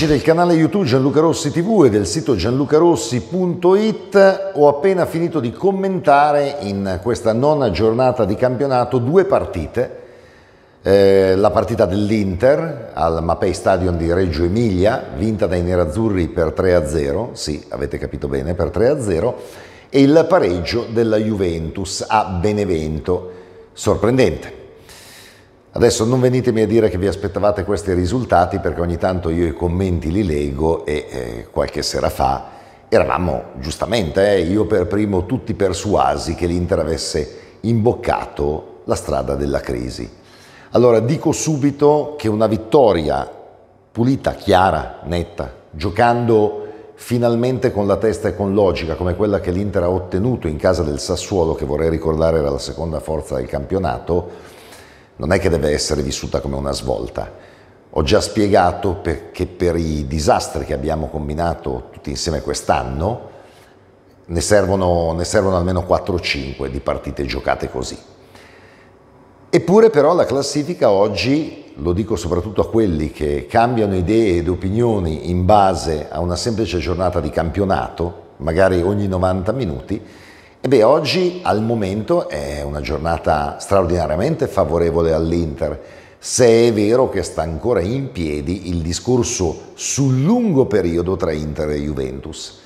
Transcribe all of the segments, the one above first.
amici del canale YouTube Gianluca Rossi TV e del sito gianlucarossi.it, ho appena finito di commentare in questa nona giornata di campionato due partite. Eh, la partita dell'Inter al Mapei Stadium di Reggio Emilia, vinta dai nerazzurri per 3-0, sì, avete capito bene, per 3-0, e il pareggio della Juventus a Benevento. Sorprendente, Adesso non venitemi a dire che vi aspettavate questi risultati perché ogni tanto io i commenti li leggo e eh, qualche sera fa eravamo giustamente, eh, io per primo, tutti persuasi che l'Inter avesse imboccato la strada della crisi. Allora dico subito che una vittoria pulita, chiara, netta, giocando finalmente con la testa e con logica come quella che l'Inter ha ottenuto in casa del Sassuolo, che vorrei ricordare era la seconda forza del campionato, non è che deve essere vissuta come una svolta. Ho già spiegato per, che per i disastri che abbiamo combinato tutti insieme quest'anno ne servono, ne servono almeno 4 o 5 di partite giocate così. Eppure però la classifica oggi, lo dico soprattutto a quelli che cambiano idee ed opinioni in base a una semplice giornata di campionato, magari ogni 90 minuti, e beh, oggi al momento è una giornata straordinariamente favorevole all'Inter, se è vero che sta ancora in piedi il discorso sul lungo periodo tra Inter e Juventus.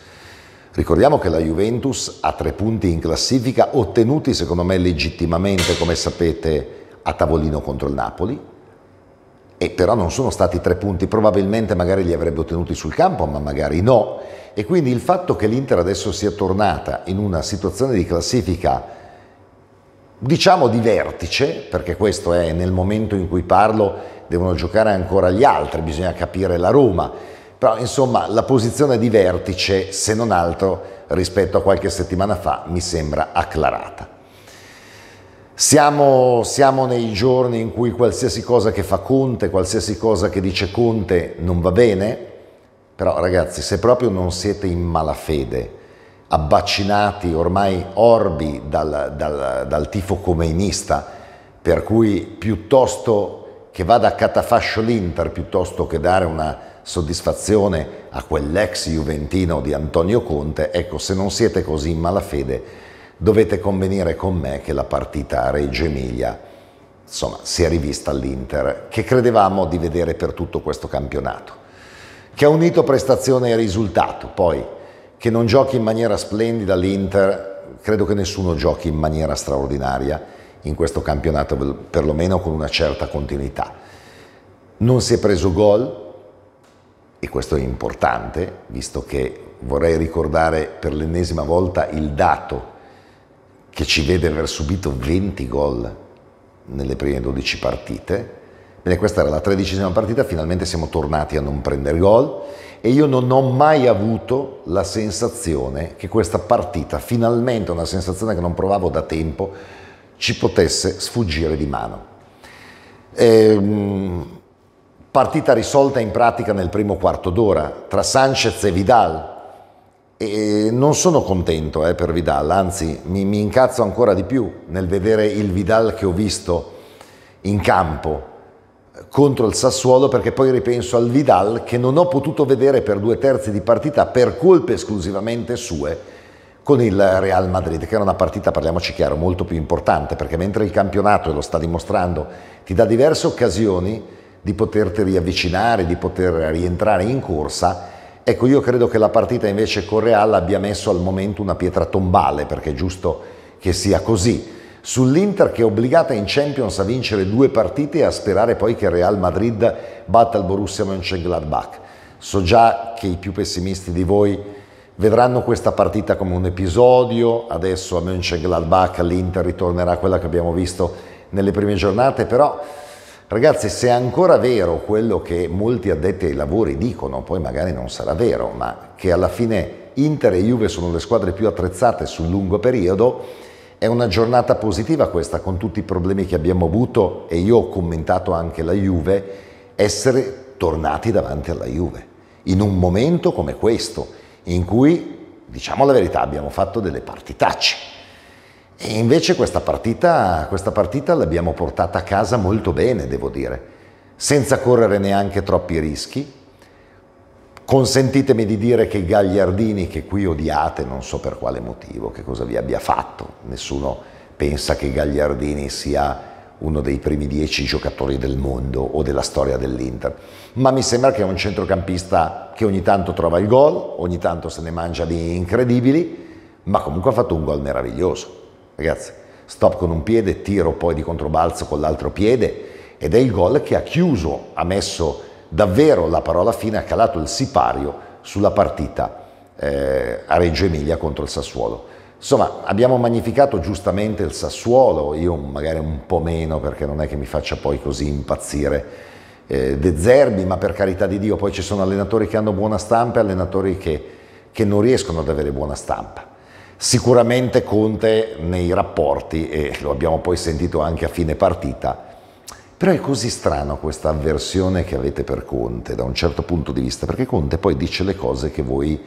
Ricordiamo che la Juventus ha tre punti in classifica ottenuti secondo me legittimamente, come sapete, a tavolino contro il Napoli, e però non sono stati tre punti, probabilmente magari li avrebbe ottenuti sul campo, ma magari no. E quindi il fatto che l'Inter adesso sia tornata in una situazione di classifica diciamo di vertice, perché questo è nel momento in cui parlo, devono giocare ancora gli altri, bisogna capire la Roma, però insomma la posizione di vertice, se non altro rispetto a qualche settimana fa, mi sembra acclarata. Siamo, siamo, nei giorni in cui qualsiasi cosa che fa Conte, qualsiasi cosa che dice Conte non va bene, però ragazzi se proprio non siete in malafede, abbaccinati, ormai orbi dal, dal, dal tifo comeinista, per cui piuttosto che vada a catafascio l'Inter, piuttosto che dare una soddisfazione a quell'ex juventino di Antonio Conte, ecco se non siete così in malafede dovete convenire con me che la partita Reggio Emilia insomma, si è rivista all'Inter, che credevamo di vedere per tutto questo campionato, che ha unito prestazione e risultato, poi che non giochi in maniera splendida l'Inter, credo che nessuno giochi in maniera straordinaria in questo campionato, perlomeno con una certa continuità. Non si è preso gol, e questo è importante, visto che vorrei ricordare per l'ennesima volta il dato che ci vede aver subito 20 gol nelle prime 12 partite. Bene, questa era la tredicesima partita, finalmente siamo tornati a non prendere gol e io non ho mai avuto la sensazione che questa partita, finalmente una sensazione che non provavo da tempo, ci potesse sfuggire di mano. Ehm, partita risolta in pratica nel primo quarto d'ora tra Sanchez e Vidal, e non sono contento eh, per Vidal, anzi mi, mi, incazzo ancora di più nel vedere il Vidal che ho visto in campo eh, contro il Sassuolo perché poi ripenso al Vidal che non ho potuto vedere per due terzi di partita per colpe esclusivamente sue con il Real Madrid, che era una partita, parliamoci chiaro, molto più importante perché mentre il campionato, e lo sta dimostrando, ti dà diverse occasioni di poterti riavvicinare, di poter rientrare in corsa, Ecco, io credo che la partita invece con Real abbia messo al momento una pietra tombale, perché è giusto che sia così. Sull'Inter che è obbligata in Champions a vincere due partite e a sperare poi che Real Madrid batta il Borussia Mönchengladbach. So già che i più pessimisti di voi vedranno questa partita come un episodio, adesso a Mönchengladbach l'Inter ritornerà a quella che abbiamo visto nelle prime giornate, però Ragazzi, se è ancora vero quello che molti addetti ai lavori dicono, poi magari non sarà vero, ma che alla fine Inter e Juve sono le squadre più attrezzate sul lungo periodo, è una giornata positiva questa con tutti i problemi che abbiamo avuto e io ho commentato anche la Juve, essere tornati davanti alla Juve in un momento come questo in cui, diciamo la verità, abbiamo fatto delle partitacce. E invece questa partita, questa partita l'abbiamo portata a casa molto bene, devo dire, senza correre neanche troppi rischi. Consentitemi di dire che Gagliardini, che qui odiate, non so per quale motivo, che cosa vi abbia fatto, nessuno pensa che Gagliardini sia uno dei primi dieci giocatori del mondo o della storia dell'Inter, ma mi sembra che è un centrocampista che ogni tanto trova il gol, ogni tanto se ne mangia di incredibili, ma comunque ha fatto un gol meraviglioso. Ragazzi, stop con un piede, tiro poi di controbalzo con l'altro piede ed è il gol che ha chiuso, ha messo davvero la parola fine, ha calato il sipario sulla partita eh, a Reggio Emilia contro il Sassuolo. Insomma, abbiamo magnificato giustamente il Sassuolo, io magari un po' meno perché non è che mi faccia poi così impazzire eh, De Zerbi, ma per carità di Dio, poi ci sono allenatori che hanno buona stampa e allenatori che, che non riescono ad avere buona stampa. Sicuramente Conte nei rapporti, e lo abbiamo poi sentito anche a fine partita, però è così strano questa avversione che avete per Conte da un certo punto di vista, perché Conte poi dice le cose che voi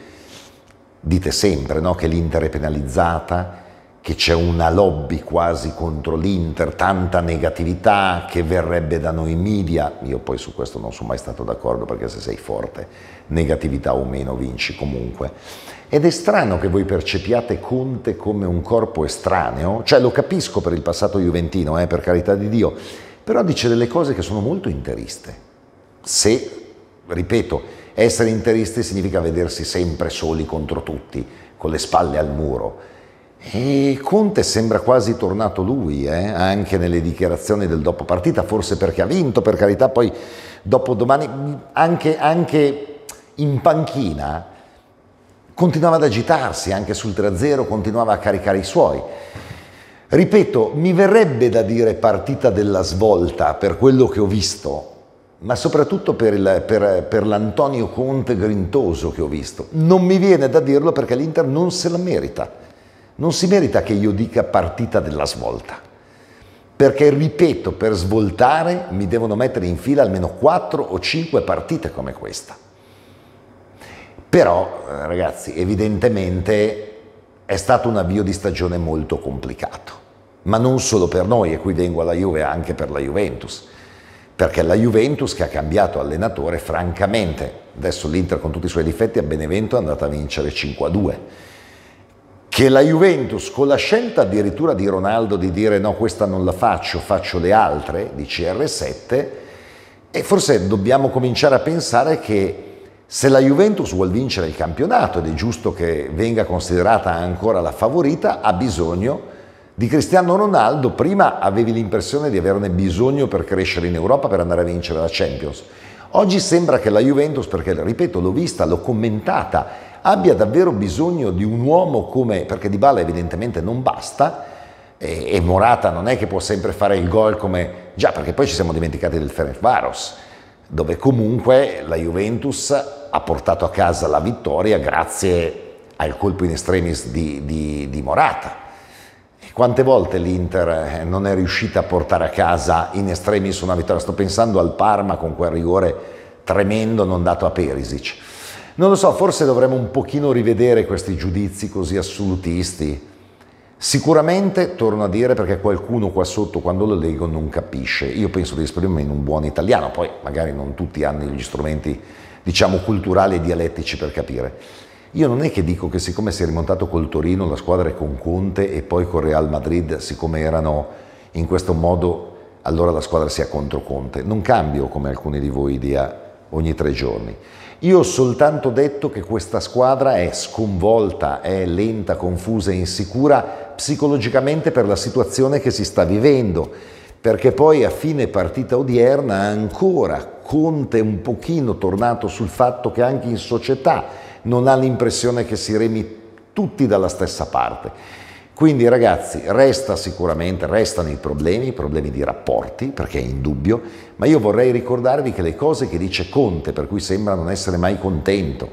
dite sempre, no? che l'Inter è penalizzata, che c'è una lobby quasi contro l'Inter, tanta negatività che verrebbe da noi media, io poi su questo non sono mai stato d'accordo perché se sei forte, negatività o meno vinci comunque. Ed è strano che voi percepiate Conte come un corpo estraneo, cioè lo capisco per il passato juventino, eh, per carità di Dio, però dice delle cose che sono molto interiste. Se, ripeto, essere interisti significa vedersi sempre soli contro tutti, con le spalle al muro e Conte sembra quasi tornato lui, eh? anche nelle dichiarazioni del dopo partita, forse perché ha vinto, per carità, poi dopo domani, anche, anche in panchina, continuava ad agitarsi, anche sul 3-0 continuava a caricare i suoi. Ripeto, mi verrebbe da dire partita della svolta per quello che ho visto, ma soprattutto per, il, per, per l'Antonio Conte grintoso che ho visto. Non mi viene da dirlo perché l'Inter non se la merita non si merita che io dica partita della svolta. Perché, ripeto, per svoltare mi devono mettere in fila almeno 4 o 5 partite come questa. Però, eh, ragazzi, evidentemente è stato un avvio di stagione molto complicato. Ma non solo per noi, e qui vengo alla Juve, anche per la Juventus perché la Juventus che ha cambiato allenatore francamente, adesso l'Inter con tutti i suoi difetti a Benevento è andata a vincere 5 a 2, che la Juventus, con la scelta addirittura di Ronaldo di dire no, questa non la faccio, faccio le altre, di CR7, e forse dobbiamo cominciare a pensare che se la Juventus vuol vincere il campionato ed è giusto che venga considerata ancora la favorita, ha bisogno di Cristiano Ronaldo. Prima avevi l'impressione di averne bisogno per crescere in Europa, per andare a vincere la Champions. Oggi sembra che la Juventus, perché ripeto, l'ho vista, l'ho commentata, abbia davvero bisogno di un uomo come, perché Di Bala evidentemente non basta, e, e, Morata non è che può sempre fare il gol come, già perché poi ci siamo dimenticati del Ferencvaros, dove comunque la Juventus ha portato a casa la vittoria grazie al colpo in estremis di, di, di Morata. quante volte l'Inter eh, non è riuscita a portare a casa in estremis una vittoria? Sto pensando al Parma con quel rigore tremendo non dato a Perisic. Non lo so, forse dovremmo un pochino rivedere questi giudizi così assolutisti. Sicuramente, torno a dire, perché qualcuno qua sotto quando lo leggo non capisce. Io penso di esprimermi in un buon italiano, poi magari non tutti hanno gli strumenti, diciamo, culturali e dialettici per capire. Io non è che dico che siccome si è rimontato col Torino la squadra è con Conte e poi con Real Madrid, siccome erano in questo modo, allora la squadra sia contro Conte. Non cambio come alcuni di voi dia ogni tre giorni. Io ho soltanto detto che questa squadra è sconvolta, è lenta, confusa e insicura psicologicamente per la situazione che si sta vivendo, perché poi a fine partita odierna ancora Conte un pochino tornato sul fatto che anche in società non ha l'impressione che si remi tutti dalla stessa parte. Quindi ragazzi, resta sicuramente, restano i problemi, i problemi di rapporti, perché è indubbio, ma io vorrei ricordarvi che le cose che dice Conte, per cui sembra non essere mai contento,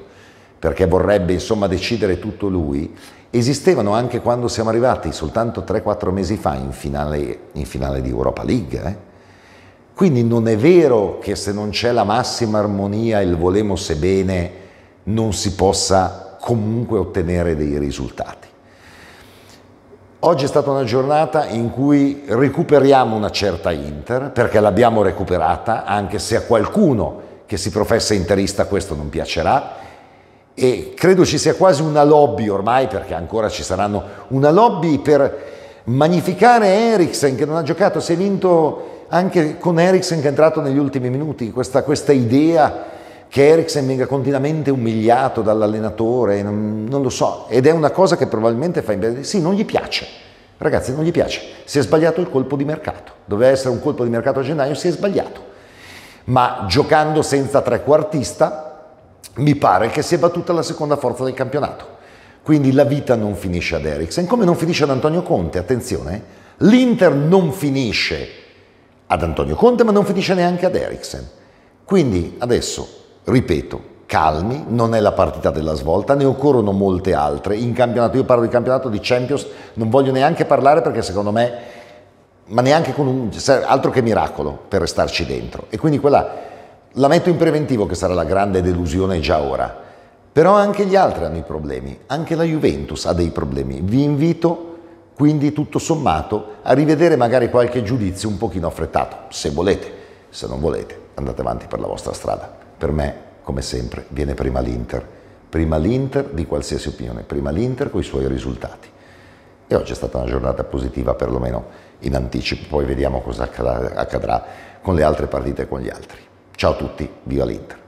perché vorrebbe insomma decidere tutto lui, esistevano anche quando siamo arrivati soltanto 3-4 mesi fa in finale, in finale, di Europa League. Eh? Quindi non è vero che se non c'è la massima armonia e il volemo se bene non si possa comunque ottenere dei risultati. Oggi è stata una giornata in cui recuperiamo una certa Inter, perché l'abbiamo recuperata, anche se a qualcuno che si professa interista questo non piacerà. E credo ci sia quasi una lobby ormai, perché ancora ci saranno una lobby per magnificare Eriksen che non ha giocato, si è vinto anche con Eriksen che è entrato negli ultimi minuti, questa, questa idea che Eriksen venga continuamente umiliato dall'allenatore, non, non, lo so, ed è una cosa che probabilmente fa in sì, non gli piace. Ragazzi, non gli piace. Si è sbagliato il colpo di mercato. Doveva essere un colpo di mercato a gennaio, si è sbagliato. Ma giocando senza trequartista, mi pare che si è battuta la seconda forza del campionato. Quindi la vita non finisce ad Eriksen, come non finisce ad Antonio Conte, attenzione, eh. l'Inter non finisce ad Antonio Conte, ma non finisce neanche ad Eriksen. Quindi adesso ripeto, calmi, non è la partita della svolta, ne occorrono molte altre. In campionato, io parlo di campionato di Champions, non voglio neanche parlare perché secondo me, ma neanche con un, cioè, altro che miracolo per restarci dentro. E quindi quella, la metto in preventivo che sarà la grande delusione già ora. Però anche gli altri hanno i problemi, anche la Juventus ha dei problemi. Vi invito quindi tutto sommato a rivedere magari qualche giudizio un pochino affrettato, se volete, se non volete andate avanti per la vostra strada per me, come sempre, viene prima l'Inter. Prima l'Inter di qualsiasi opinione, prima l'Inter con i suoi risultati. E oggi è stata una giornata positiva, perlomeno in anticipo, poi vediamo cosa accadrà con le altre partite e con gli altri. Ciao a tutti, viva l'Inter!